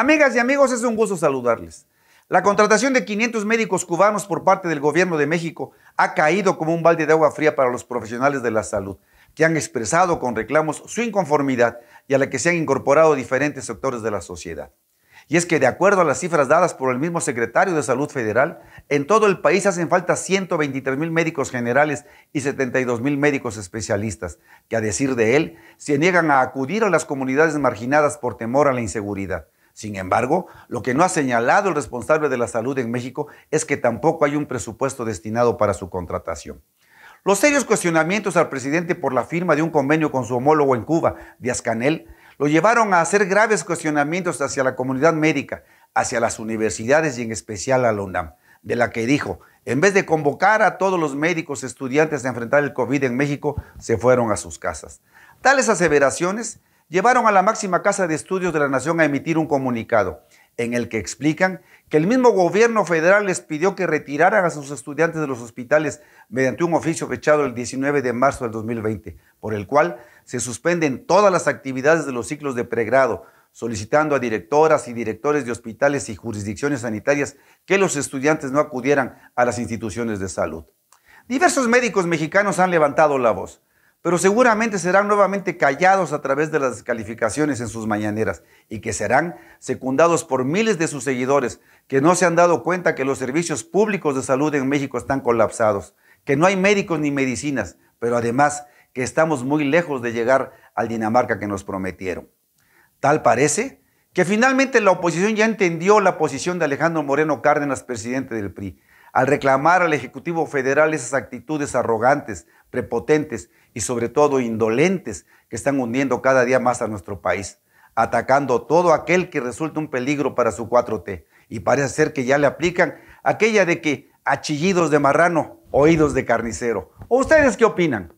Amigas y amigos, es un gusto saludarles. La contratación de 500 médicos cubanos por parte del gobierno de México ha caído como un balde de agua fría para los profesionales de la salud, que han expresado con reclamos su inconformidad y a la que se han incorporado diferentes sectores de la sociedad. Y es que de acuerdo a las cifras dadas por el mismo secretario de Salud Federal, en todo el país hacen falta 123 mil médicos generales y 72 mil médicos especialistas, que a decir de él, se niegan a acudir a las comunidades marginadas por temor a la inseguridad. Sin embargo, lo que no ha señalado el responsable de la salud en México es que tampoco hay un presupuesto destinado para su contratación. Los serios cuestionamientos al presidente por la firma de un convenio con su homólogo en Cuba, Díaz Canel, lo llevaron a hacer graves cuestionamientos hacia la comunidad médica, hacia las universidades y en especial a la UNAM, de la que dijo, en vez de convocar a todos los médicos estudiantes a enfrentar el COVID en México, se fueron a sus casas. Tales aseveraciones llevaron a la máxima casa de estudios de la Nación a emitir un comunicado en el que explican que el mismo gobierno federal les pidió que retiraran a sus estudiantes de los hospitales mediante un oficio fechado el 19 de marzo del 2020, por el cual se suspenden todas las actividades de los ciclos de pregrado, solicitando a directoras y directores de hospitales y jurisdicciones sanitarias que los estudiantes no acudieran a las instituciones de salud. Diversos médicos mexicanos han levantado la voz pero seguramente serán nuevamente callados a través de las descalificaciones en sus mañaneras y que serán secundados por miles de sus seguidores que no se han dado cuenta que los servicios públicos de salud en México están colapsados, que no hay médicos ni medicinas, pero además que estamos muy lejos de llegar al Dinamarca que nos prometieron. Tal parece que finalmente la oposición ya entendió la posición de Alejandro Moreno Cárdenas, presidente del PRI, al reclamar al Ejecutivo Federal esas actitudes arrogantes, prepotentes y sobre todo indolentes que están hundiendo cada día más a nuestro país, atacando todo aquel que resulta un peligro para su 4T. Y parece ser que ya le aplican aquella de que achillidos de marrano, oídos de carnicero. ¿O ustedes qué opinan?